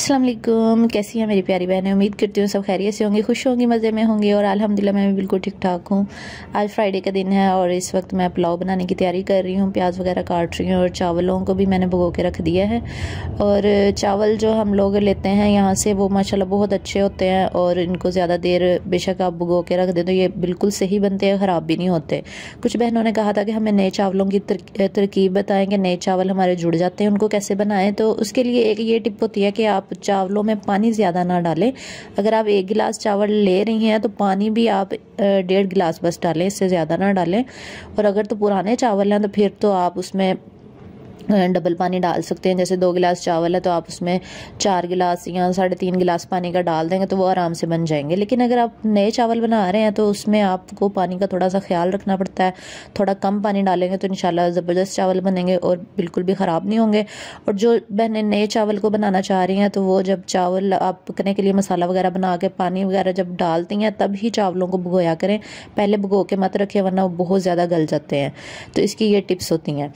असलम कैसी हैं मेरी प्यारी बहनें उम्मीद करती हूँ सब खैरियत से होंगी खुश होंगी मज़े में होंगी और अल्हम्दुलिल्लाह मैं भी बिल्कुल ठीक ठाक हूँ आज फ्राइडे का दिन है और इस वक्त मैं पुलाव बनाने की तैयारी कर रही हूँ प्याज वगैरह काट रही हूँ और चावलों को भी मैंने भुगो के रख दिया है और चावल जो हम लोग लेते हैं यहाँ से वो माशाला बहुत अच्छे होते हैं और इनको ज़्यादा देर बेशक आप भुगो के रख दें तो ये बिल्कुल सही बनते हैं ख़राब भी नहीं होते कुछ बहनों ने कहा था कि हमें नए चावलों की तरकीब बताएँ कि नए चावल हमारे जुड़ जाते हैं उनको कैसे बनाएँ तो उसके लिए एक ये टिप होती है कि आप चावलों में पानी ज़्यादा ना डालें अगर आप एक गिलास चावल ले रही हैं तो पानी भी आप डेढ़ गिलास बस डालें इससे ज़्यादा ना डालें और अगर तो पुराने चावल हैं तो फिर तो आप उसमें डबल पानी डाल सकते हैं जैसे दो गिलास चावल है तो आप उसमें चार गिलास या साढ़े तीन गिलास पानी का डाल देंगे तो वो आराम से बन जाएंगे लेकिन अगर आप नए चावल बना रहे हैं तो उसमें आपको पानी का थोड़ा सा ख्याल रखना पड़ता है थोड़ा कम पानी डालेंगे तो इन ज़बरदस्त चावल बनेंगे और बिल्कुल भी ख़राब नहीं होंगे और जो बहने नए चावल को बनाना चाह रही हैं तो वो जब चावल आप पकने के लिए मसाला वगैरह बना के पानी वगैरह जब डालती हैं तब ही चावलों को भगोया करें पहले भगो के मत रखें वरना वो बहुत ज़्यादा गल जाते हैं तो इसकी ये टिप्स होती हैं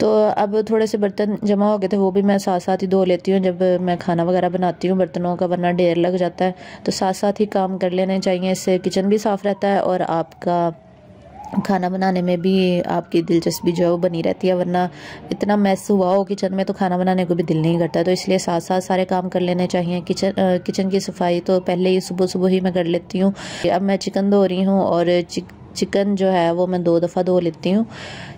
तो अब थोड़े से बर्तन जमा हो गए थे वो भी मैं साथ साथ ही धो लेती हूँ जब मैं खाना वगैरह बनाती हूँ बर्तनों का वरना ढेर लग जाता है तो साथ साथ ही काम कर लेने चाहिए इससे किचन भी साफ़ रहता है और आपका खाना बनाने में भी आपकी दिलचस्पी जो है वो बनी रहती है वरना इतना मैस हुआ हो किचन में तो खाना बनाने को भी दिल नहीं करता तो इसलिए साथ साथ सारे काम कर लेने चाहिए किचन किचन की सफाई तो पहले ही सुबह सुबह ही मैं कर लेती हूँ अब मैं चिकन धो रही हूँ और चिक चिकन जो है वो मैं दो दफ़ा धो लेती हूँ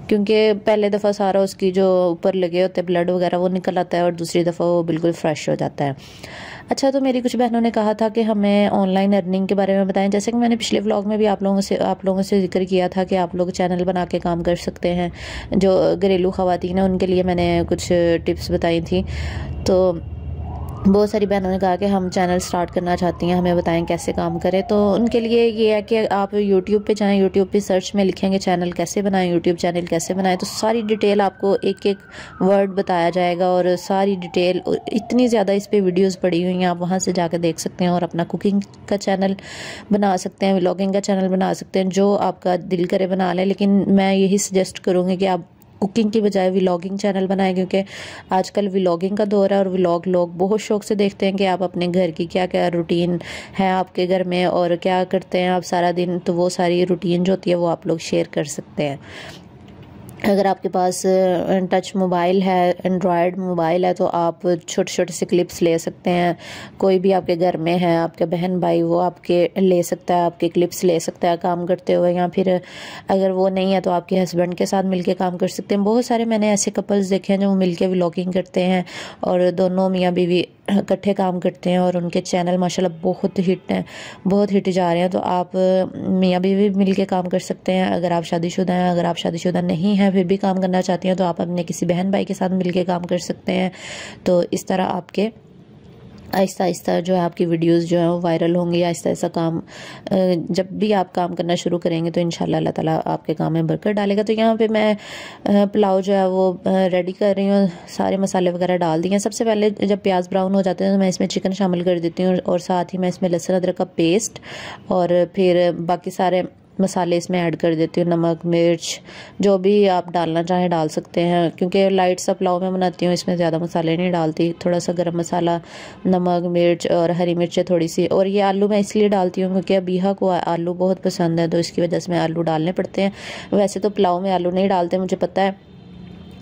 क्योंकि पहले दफ़ा सारा उसकी जो ऊपर लगे होते ब्लड वगैरह वो निकल आता है और दूसरी दफ़ा वो बिल्कुल फ्रेश हो जाता है अच्छा तो मेरी कुछ बहनों ने कहा था कि हमें ऑनलाइन अर्निंग के बारे में बताएं जैसे कि मैंने पिछले व्लॉग में भी आप लोगों से आप लोगों से जिक्र किया था कि आप लोग चैनल बना के काम कर सकते हैं जो घरेलू ख़वान हैं उनके लिए मैंने कुछ टिप्स बताई थी तो बहुत सारी बहनों ने कहा कि हम चैनल स्टार्ट करना चाहती हैं हमें बताएं कैसे काम करें तो उनके लिए ये है कि आप यूट्यूब पे जाएं यूट्यूब पे सर्च में लिखेंगे चैनल कैसे बनाएं यूट्यूब चैनल कैसे बनाएं तो सारी डिटेल आपको एक एक वर्ड बताया जाएगा और सारी डिटेल इतनी ज़्यादा इस पर वीडियोज़ पड़ी हुई हैं आप वहाँ से जाकर देख सकते हैं और अपना कुकिंग का चैनल बना सकते हैं व्लॉगिंग का चैनल बना सकते हैं जो आपका दिल करे बना लें लेकिन मैं यही सजेस्ट करूँगी कि आप कुकिंग की बजाय व्लॉगिंग चैनल बनाएं क्योंकि आजकल व्लॉगिंग का दौर है और व्लॉग लोग बहुत शौक से देखते हैं कि आप अपने घर की क्या क्या रूटीन है आपके घर में और क्या करते हैं आप सारा दिन तो वो सारी रूटीन जो होती है वो आप लोग शेयर कर सकते हैं अगर आपके पास टच मोबाइल है एंड्रॉयड मोबाइल है तो आप छोटे छोटे से क्लिप्स ले सकते हैं कोई भी आपके घर में है आपके बहन भाई वो आपके ले सकता है आपके क्लिप्स ले सकता है काम करते हुए या फिर अगर वो नहीं है तो आपके हस्बैंड के साथ मिलके काम कर सकते हैं बहुत सारे मैंने ऐसे कपल्स देखे हैं जो मिलके व्लॉगिंग करते हैं और दोनों मियाँ बीवी इकट्ठे काम करते हैं और उनके चैनल माशाल्लाह बहुत हिट हैं बहुत हिट जा रहे हैं तो आप मियाँ भी मिल के काम कर सकते हैं अगर आप शादीशुदा हैं अगर आप शादीशुदा नहीं हैं फिर भी काम करना चाहती हैं तो आप अपने किसी बहन भाई के साथ मिलके काम कर सकते हैं तो इस तरह आपके आहिस्ता आहिस्ता जो है आपकी वीडियोस जो है वो वायरल होंगी आहिस्ता आहिस्ता काम जब भी आप काम करना शुरू करेंगे तो इन अल्लाह ताला आपके काम में बरकत डालेगा तो यहाँ पे मैं पुलाव जो है वो रेडी कर रही हूँ सारे मसाले वगैरह डाल दिए सबसे पहले जब प्याज ब्राउन हो जाते हैं तो मैं इसमें चिकन शामिल कर देती हूँ और साथ ही मैं इसमें लहसुन अदरक का पेस्ट और फिर बाकी सारे मसाले इसमें ऐड कर देती हूँ नमक मिर्च जो भी आप डालना चाहें डाल सकते हैं क्योंकि लाइट सा पुलाव में बनाती हूँ इसमें ज़्यादा मसाले नहीं डालती थोड़ा सा गर्म मसाला नमक मिर्च और हरी मिर्चें थोड़ी सी और ये आलू मैं इसलिए डालती हूँ क्योंकि अबीहा को आलू बहुत पसंद है तो इसकी वजह से मैं आलू डालने पड़ते हैं वैसे तो पुलाव में आलू नहीं डालते मुझे पता है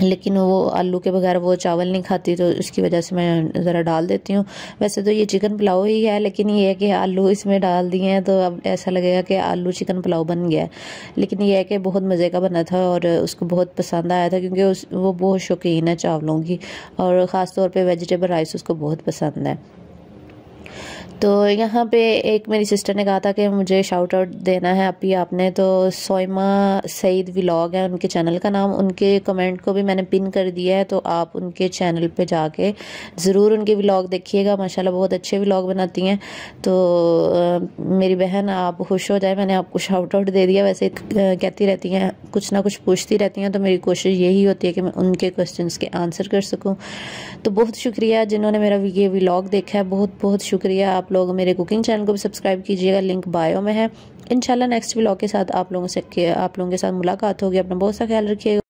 लेकिन वो आलू के बगैर वो चावल नहीं खाती तो इसकी वजह से मैं ज़रा डाल देती हूँ वैसे तो ये चिकन पुलाव ही है लेकिन ये है कि आलू इसमें डाल दिए हैं तो अब ऐसा लगेगा कि आलू चिकन पुलाव बन गया है लेकिन ये है कि बहुत मज़े का बना था और उसको बहुत पसंद आया था क्योंकि उस वो बहुत शौकीन है चावलों की और ख़ास तौर पर वेजिटेबल राइस उसको बहुत पसंद है तो यहाँ पे एक मेरी सिस्टर ने कहा था कि मुझे शाउट आउट देना है अभी आपने तो सोयमा सईद व्लॉग है उनके चैनल का नाम उनके कमेंट को भी मैंने पिन कर दिया है तो आप उनके चैनल पे जाके ज़रूर उनके व्लॉग देखिएगा माशाल्लाह बहुत अच्छे व्लॉग बनाती हैं तो आ, मेरी बहन आप खुश हो जाए मैंने आपको शाउट आउट दे दिया वैसे कहती रहती हैं कुछ ना कुछ पूछती रहती हैं तो मेरी कोशिश यही होती है कि मैं उनके क्वेश्चन के आंसर कर सकूँ तो बहुत शुक्रिया जिन्होंने मेरा ये व्लाग देखा है बहुत बहुत शुक्रिया शुक्रिया आप लोग मेरे कुकिंग चैनल को भी सब्सक्राइब कीजिएगा लिंक बायो में है इंशाल्लाह नेक्स्ट ब्लॉग के साथ आप लोगों से आप लोगों के साथ मुलाकात होगी अपना बहुत सा ख्याल रखिएगा